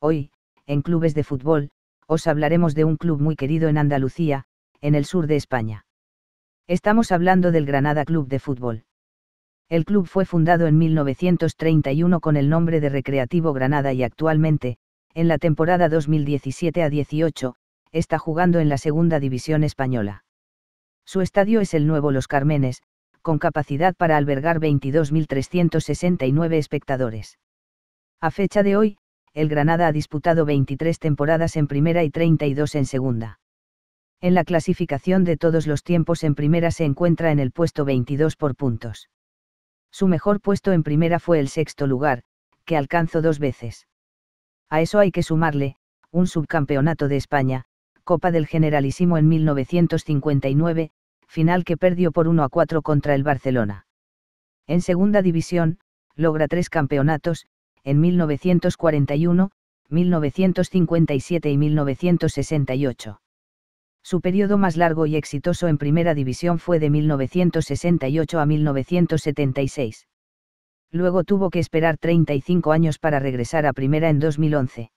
Hoy, en Clubes de Fútbol, os hablaremos de un club muy querido en Andalucía, en el sur de España. Estamos hablando del Granada Club de Fútbol. El club fue fundado en 1931 con el nombre de Recreativo Granada y actualmente, en la temporada 2017 a 18, está jugando en la Segunda División Española. Su estadio es el nuevo Los Carmenes, con capacidad para albergar 22.369 espectadores. A fecha de hoy, el Granada ha disputado 23 temporadas en primera y 32 en segunda. En la clasificación de todos los tiempos en primera se encuentra en el puesto 22 por puntos. Su mejor puesto en primera fue el sexto lugar, que alcanzó dos veces. A eso hay que sumarle, un subcampeonato de España, Copa del Generalísimo en 1959, final que perdió por 1 a 4 contra el Barcelona. En segunda división, logra tres campeonatos, en 1941, 1957 y 1968. Su periodo más largo y exitoso en primera división fue de 1968 a 1976. Luego tuvo que esperar 35 años para regresar a primera en 2011.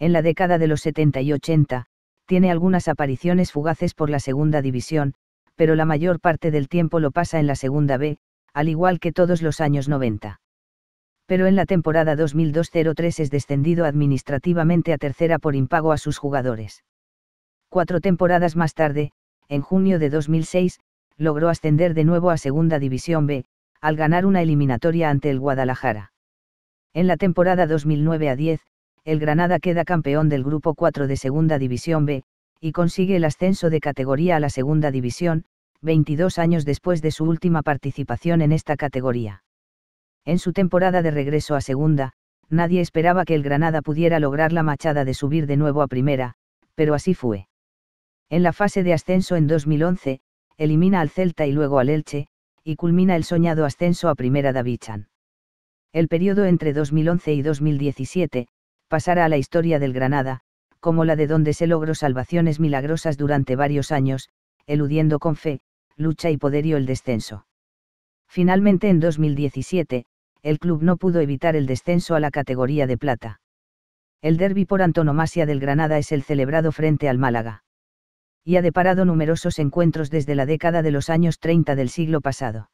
En la década de los 70 y 80, tiene algunas apariciones fugaces por la segunda división, pero la mayor parte del tiempo lo pasa en la segunda B, al igual que todos los años 90. Pero en la temporada 2002-03 es descendido administrativamente a tercera por impago a sus jugadores. Cuatro temporadas más tarde, en junio de 2006, logró ascender de nuevo a Segunda División B, al ganar una eliminatoria ante el Guadalajara. En la temporada 2009 a 10, el Granada queda campeón del Grupo 4 de Segunda División B, y consigue el ascenso de categoría a la Segunda División, 22 años después de su última participación en esta categoría. En su temporada de regreso a Segunda, nadie esperaba que el Granada pudiera lograr la machada de subir de nuevo a Primera, pero así fue. En la fase de ascenso en 2011, elimina al Celta y luego al Elche, y culmina el soñado ascenso a Primera Davichan. El periodo entre 2011 y 2017, pasará a la historia del Granada, como la de donde se logró salvaciones milagrosas durante varios años, eludiendo con fe, lucha y poderío el descenso. Finalmente en 2017, el club no pudo evitar el descenso a la categoría de plata. El derby por antonomasia del Granada es el celebrado frente al Málaga y ha deparado numerosos encuentros desde la década de los años 30 del siglo pasado.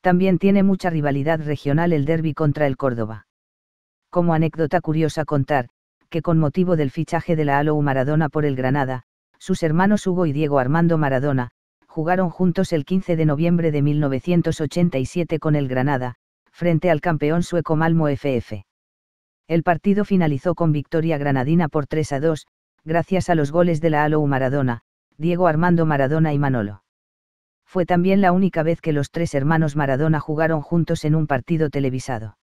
También tiene mucha rivalidad regional el derby contra el Córdoba. Como anécdota curiosa contar, que con motivo del fichaje de la Alou Maradona por el Granada, sus hermanos Hugo y Diego Armando Maradona, jugaron juntos el 15 de noviembre de 1987 con el Granada, frente al campeón sueco Malmo FF. El partido finalizó con victoria granadina por 3 a 2, gracias a los goles de la Alou Maradona, Diego Armando Maradona y Manolo. Fue también la única vez que los tres hermanos Maradona jugaron juntos en un partido televisado.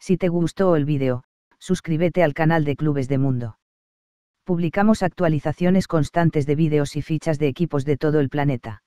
Si te gustó el vídeo, suscríbete al canal de Clubes de Mundo. Publicamos actualizaciones constantes de vídeos y fichas de equipos de todo el planeta.